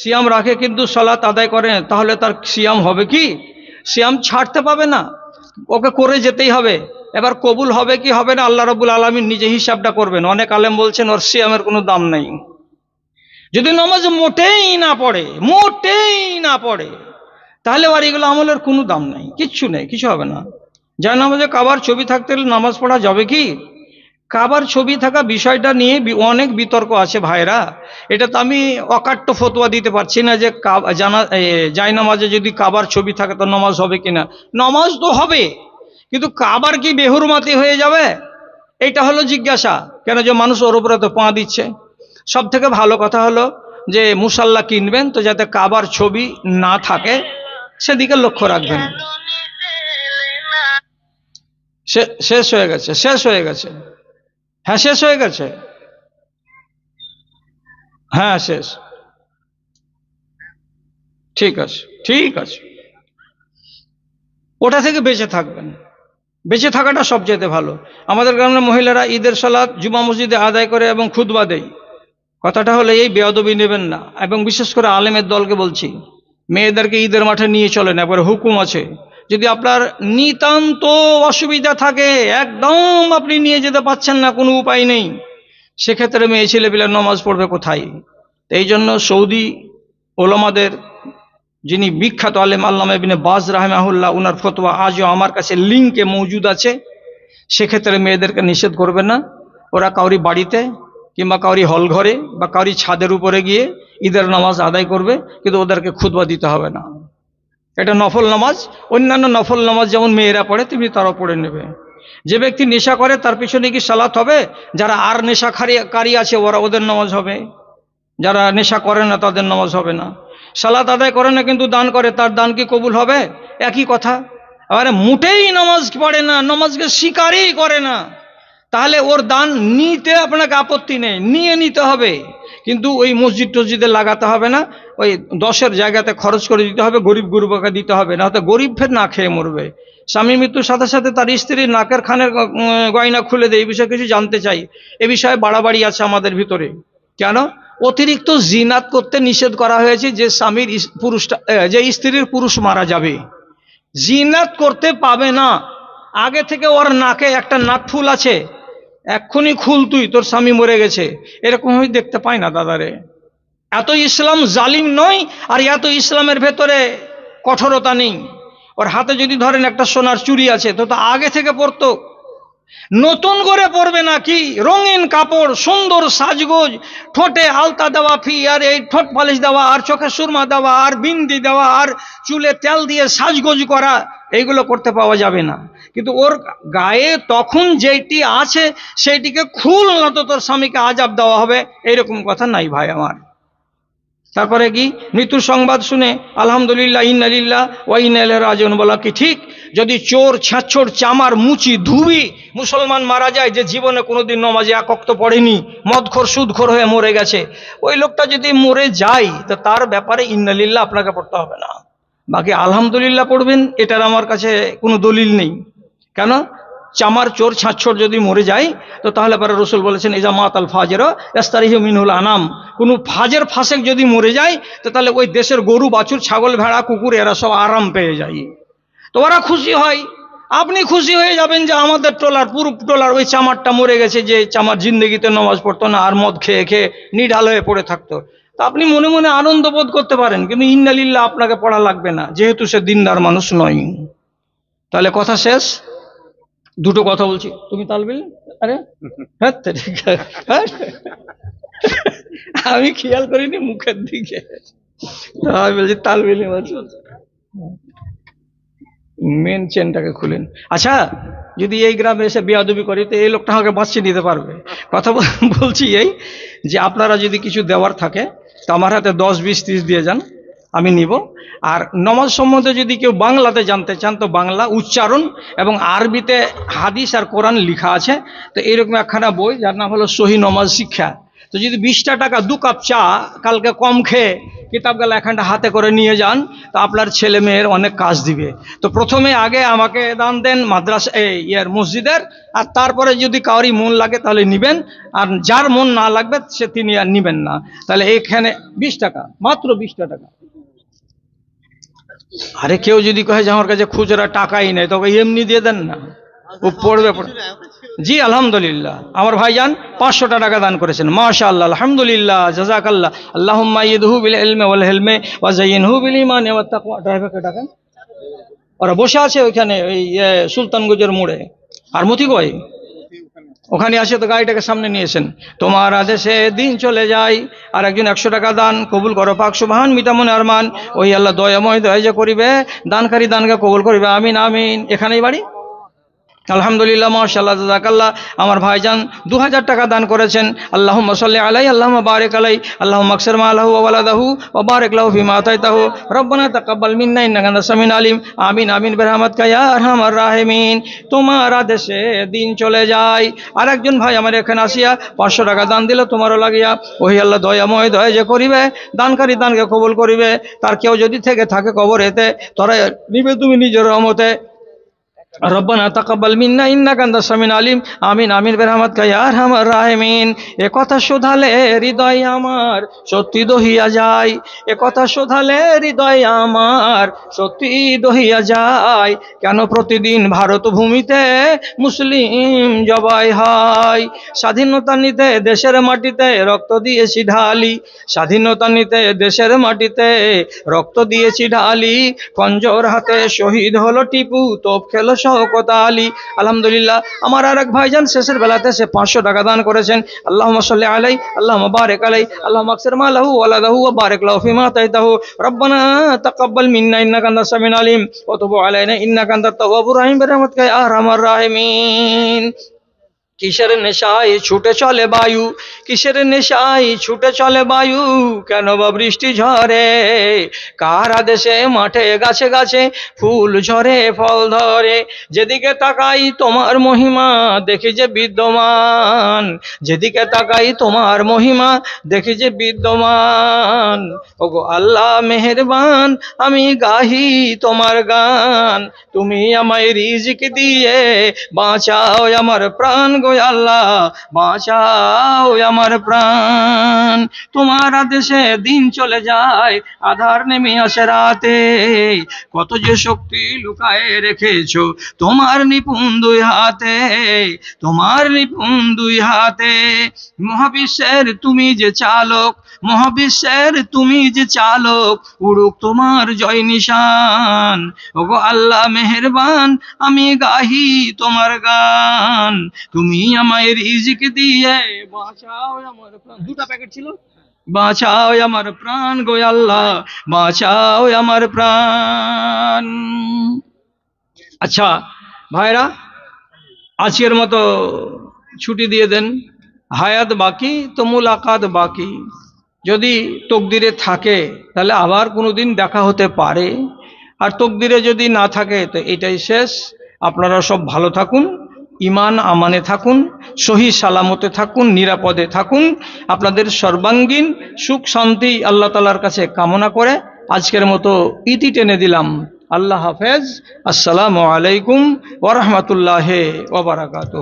সিয়াম রাখে কিন্তু সলাত আদায় করে তাহলে তার সিয়াম হবে কি সিয়াম ছাড়তে পাবে না ওকে করে যেতেই হবে এবার কবুল হবে কি হবে না আল্লাহ রবুল আলমী নিজে হিসাবটা করবেন অনেক আলেম বলছেন ওর সিয়ামের কোনো দাম নেই যদি নামাজ মোটেই না পড়ে মোটেই না পড়ে তাহলে আর এগুলো আমলের কোনো দাম নেই কিচ্ছু নেই কিছু হবে না যা নামাজে কাবার ছবি থাকতে নামাজ পড়া যাবে কি কাবার ছবি থাকা বিষয়টা নিয়ে অনেক বিতর্ক আছে ভাইরা এটা তো আমি অকাট্য ফতোয়া দিতে পারছি না যে জানা যাই নামাজে যদি কাবার ছবি থাকে তো নমাজ হবে কিনা নমাজ তো হবে কিন্তু কাবার কি বেহুরমাতি হয়ে যাবে এটা হলো জিজ্ঞাসা কেন যে মানুষ ওর উপরে তো পা দিচ্ছে সব থেকে ভালো কথা হলো যে মুসাল্লা কিনবেন তো যাতে কাবার ছবি না থাকে সেদিকে লক্ষ্য রাখবেন শেষ হয়ে গেছে শেষ হয়ে গেছে হ্যাঁ শেষ হয়ে গেছে হ্যাঁ শেষ ঠিক আছে ঠিক আছে ওটা থেকে বেঁচে থাকবেন বেঁচে থাকাটা সবচেয়ে ভালো আমাদের গ্রামের মহিলারা ঈদের সালাত জুমা মসজিদে আদায় করে এবং খুদবা দেয় কথাটা হলে এই বেয়াদবি নেবেন না এবং বিশেষ করে আলেমের দলকে বলছি মেয়েদেরকে ঈদের মাঠে নিয়ে চলেন একবার হুকুম আছে যদি আপনার নিতান্ত অসুবিধা থাকে একদম আপনি নিয়ে যেতে পাচ্ছেন না কোনো উপায় নেই সেক্ষেত্রে মেয়ে ছেলেপিলা নমাজ পড়বে কোথায় এই জন্য সৌদি ওলামাদের যিনি বিখ্যাত আলেম আল্লাম এবিনে বাজ রাহমাহুল্লাহ উনার ফতোয়া আজও আমার কাছে লিঙ্কে মজুদ আছে সেক্ষেত্রে মেয়েদেরকে নিষেধ করবে না ওরা কাউরি বাড়িতে কিংবা কাউরি হল ঘরে বা কাউরি ছাদের উপরে গিয়ে ঈদের নামাজ আদায় করবে কিন্তু ওদেরকে খুদবা দিতে হবে না এটা নফল নামাজ অন্যান্য নফল নামাজ যেমন মেয়েরা পড়ে তেমনি তারা পড়ে নেবে যে ব্যক্তি নেশা করে তার পিছনে কি সালাত হবে যারা আর নেশা কারি আছে ওরা ওদের নামাজ হবে যারা নেশা করে না তাদের নামাজ হবে না সালাত আদায় করে না কিন্তু দান করে তার দান কি কবুল হবে একই কথা আরে মুটেই নামাজ পড়ে না নামাজকে স্বীকারই করে না তাহলে ওর দান নিতে আপনাকে আপত্তি নেই নিয়ে নিতে হবে কিন্তু ওই মসজিদ টসজিদে লাগাতে হবে না ওই দশের জায়গাতে খরচ করে দিতে হবে গরিব গুরুবাকে দিতে হবে না হয়তো গরিব ফের না খেয়ে মরবে স্বামী মৃত্যুর সাথে সাথে তার স্ত্রীর নাকের খানের গয়না খুলে দেয় এই বিষয়ে কিছু জানতে চাই এ বিষয়ে বাড়াবাড়ি আছে আমাদের ভিতরে কেন অতিরিক্ত জিনাত করতে নিষেধ করা হয়েছে যে স্বামীর পুরুষটা যে স্ত্রীর পুরুষ মারা যাবে জিনাত করতে পাবে না আগে থেকে ওর নাকে একটা নাক ফুল আছে এক্ষুনি খুল তুই তোর স্বামী মরে গেছে এরকম দেখতে পাই না দাদারে এত ইসলাম জালিম নয় আর এত ইসলামের ভেতরে কঠোরতা নেই ওর হাতে যদি ধরেন একটা সোনার চুরি আছে তো তা আগে থেকে পরতো নতুন করে পরবে নাকি রঙিন কাপড় সুন্দর সাজগোজ ঠোঁটে আলতা দেওয়া ফি আর এই ঠোঁট পালিশ দেওয়া আর চোখে সুরমা দেওয়া আর বিন্দি দেওয়া আর চুলে তেল দিয়ে সাজগোজ করা এইগুলো করতে পাওয়া যাবে না কিন্তু ওর গায়ে তখন যেটি আছে সেইটিকে খুল মতো তোর স্বামীকে আজাব দেওয়া হবে এরকম কথা নাই ভাই আমার তারপরে কি মৃত্যুর সংবাদ শুনে আলহামদুলিল্লাহ ইন্নালিল্লাহ ওয়াইনাল রাজন বলা কি ঠিক যদি চোর ছাঁচোর চামার মুচি ধুবি মুসলমান মারা যায় যে জীবনে কোনোদিন নমাজে একক্ত পড়েনি মদখোর সুদখোর হয়ে মরে গেছে ওই লোকটা যদি মরে যায় তো তার ব্যাপারে ইন্নালিল্লাহ আপনাকে পড়তে হবে না বাকি আলহামদুলিল্লাহ পড়বেন এটার আমার কাছে কোনো দলিল নেই কেন চামার চোর ছাঁচছোর যদি মরে যায় তো তাহলে পরে রসুল বলেছেন ইজা মাত আল ফাজের রাস্তারিহ মিনুল আনাম কোনো ফাজের ফাঁসেক যদি মরে যায় তো তাহলে ওই দেশের গরু বাছুর ছাগল ভেড়া কুকুর এরা সব আরাম পেয়ে যায় তো ওরা খুশি হয় আপনি খুশি হয়ে যাবেন যে আমাদের টোলার পুরুপ টোলার ওই চামারটা মরে গেছে যে চামার জিন্দগিতে নমাজ পড়তো না আর মদ খেয়ে খেয়ে নিঢাল হয়ে পড়ে থাকতো তা আপনি মনে মনে আনন্দ বোধ করতে পারেন কিন্তু ইন্নালিল্লা আপনাকে পড়া লাগবে না যেহেতু সে দিনদার মানুষ নয় তাহলে কথা শেষ দুটো কথা বলছি তুমি তাল বিল আরে হ্যাঁ, হ্যাঁ আমি খেয়াল করিনি মুখের দিকে বলছি তাল বিল মেন চেনটাকে খুলেন আচ্ছা যদি এই গ্রামে এসে বিয়াদুবি করে তো এই লোকটা আমাকে বাঁচিয়ে নিতে পারবে কথা বলছি এই যে আপনারা যদি কিছু দেওয়ার থাকে তো আমার হাতে দশ বিশ ত্রিশ দিয়ে যান আমি নিব আর নমাজ সম্বন্ধে যদি কেউ বাংলাতে জানতে চান তো বাংলা উচ্চারণ এবং আরবিতে হাদিস আর কোরআন লিখা আছে তো এরকম একখানা বই যার নাম হলো সহি নমাজ শিক্ষা তো যদি বিশটা টাকা দু কাপ চা কালকে কম খেয়ে কিতাবগুলো এখানটা হাতে করে নিয়ে যান তো আপনার ছেলে মেয়ের অনেক কাজ দিবে তো প্রথমে আগে আমাকে দান দেন মাদ্রাস এই ইয়ার মসজিদের আর তারপরে যদি কাউরি মন লাগে তাহলে নিবেন আর যার মন না লাগবে সে তিনি আর নিবেন না তাহলে এখানে বিশ টাকা মাত্র বিশটা টাকা আরে কেউ যদি কহে যে আমার কাছে খুচরা টাকাই নেই তোকে এমনি দিয়ে দেন না ও পড়বে জি আলহামদুলিল্লাহ আমার ভাইজান পাঁচশোটা টাকা দান করেছেন মাশা আল্লাহ আলহামদুলিল্লাহ জাজাক আল্লাহ আল্লাহমাইদহু বিল এলমে ওয়াল হেলমে ওয়াজাইনহু বিল ইমান এবার তাকওয়া ড্রাইভারকে ডাকেন ওরা বসে আছে ওইখানে ওই সুলতানগঞ্জের মোড়ে আর মতি কয় ওখানে আসে তো গাড়িটাকে সামনে নিয়েছেন তোমার আদেশে দিন চলে যায় আর একজন একশো টাকা দান কবুল করো পাক সুবাহান মিতামন আরমান ওই আল্লাহ দয়াময় দয়া যে করিবে দানকারী দানকে কবুল করিবে আমিন আমিন এখানেই বাড়ি আলহামদুলিল্লাহ মাশাল্লাহ জাজাকাল্লাহ আমার ভাইজান দু হাজার টাকা দান করেছেন আল্লাহ মসল্লি আলাই আল্লাহ বারেক আলাই আল্লাহ মকসর মা আল্লাহ ওয়ালাদাহু ও বারেক লাহু ফিমা তাহ রব্বানা তাকাবাল মিন্না সামিন আলিম আমিন আমিন বেরহমত কায়া হামার রাহেমিন তোমার আদেশে দিন চলে যায় আর একজন ভাই আমার এখানে আসিয়া পাঁচশো টাকা দান দিল তোমারও লাগিয়া ওহি আল্লাহ দয়াময় দয়া যে করিবে দানকারী দানকে কবল করিবে তার কেউ যদি থেকে থাকে কবর এতে তরা নিবে তুমি নিজের রহমতে রব্বানা তাকাব্বাল মিন্না ইন্না কান্দা সামিন আলিম আমিন আমিন বিরহমাতিকা ইয়া আমার রাহমিন এ কথা শোধালে হৃদয় আমার সত্যি দহিয়া যায় এ কথা শোধালে হৃদয় আমার সত্যি দহিয়া যায় কেন প্রতিদিন ভারত ভূমিতে মুসলিম জবাই হয় স্বাধীনতা নিতে দেশের মাটিতে রক্ত দিয়েছি ঢালি স্বাধীনতা নিতে দেশের মাটিতে রক্ত দিয়েছি ঢালি কঞ্জর হাতে শহীদ হলো টিপু তোপ খেলো শওকত আলী আলহামদুলিল্লাহ আমার আর এক ভাইজান শেষের বেলাতে সে পাঁচশো টাকা দান করেছেন আল্লাহ সাল্লি আলাই আল্লাহ বারেক আলাই আল্লাহ আকসর মা লাহু আলাদাহু বারেক লাহফিমা তাহু রব্বানা তাকাব্বাল মিন্না ইন্না কান্দা সামিন আলিম অতবু আলাইনা ইন্না কান্দা তাহু আবু রাহিম রহমত কে আহরামার রাহিমিন কিসের নেশায় ছুটে চলে বায়ু কিসের নেশায় ছুটে চলে বায়ু কেন বা বৃষ্টি ঝরে কার আদেশে মাঠে গাছে গাছে ফুল ঝরে ফল ধরে যেদিকে তাকাই তোমার মহিমা দেখি যে বিদ্যমান যেদিকে তাকাই তোমার মহিমা দেখি যে বিদ্যমান গো আল্লাহ মেহেরবান আমি গাহি তোমার গান তুমি আমায় রিজিক দিয়ে বাঁচাও আমার প্রাণ গো আল্লাহ বাঁচাও আমার প্রাণ তোমার আদেশে দিন চলে যায় আধার নেমে আসে রাতে কত যে শক্তি লুকায় রেখেছ তোমার নিপুণ দুই হাতে তোমার নিপুণ দুই হাতে মহাবিশ্বের তুমি যে চালক মহাবিশ্বের তুমি যে চালক উড়ুক তোমার জয় নিশান ওগো আল্লাহ মেহেরবান আমি গাহি তোমার গান তুমি আমায় রিজিক দিয়ে বাঁচাও আমার দুটা প্যাকেট ছিল বাঁচাও আমার প্রাণ গোয়াল্লা আল্লাহ বাঁচাও আমার প্রাণ আচ্ছা ভাইরা আজকের মতো ছুটি দিয়ে দেন হায়াত বাকি তো মুলাকাত বাকি যদি তকদিরে থাকে তাহলে আবার কোনো দিন দেখা হতে পারে আর তকদিরে যদি না থাকে তো এটাই শেষ আপনারা সব ভালো থাকুন ইমান আমানে থাকুন সহি সালামতে থাকুন নিরাপদে থাকুন আপনাদের সর্বাঙ্গীন সুখ শান্তি আল্লাহ তালার কাছে কামনা করে আজকের মতো ইতি টেনে দিলাম আল্লাহ হাফেজ আসসালামু আলাইকুম ওরহমতুল্লাহ ওবরাকাত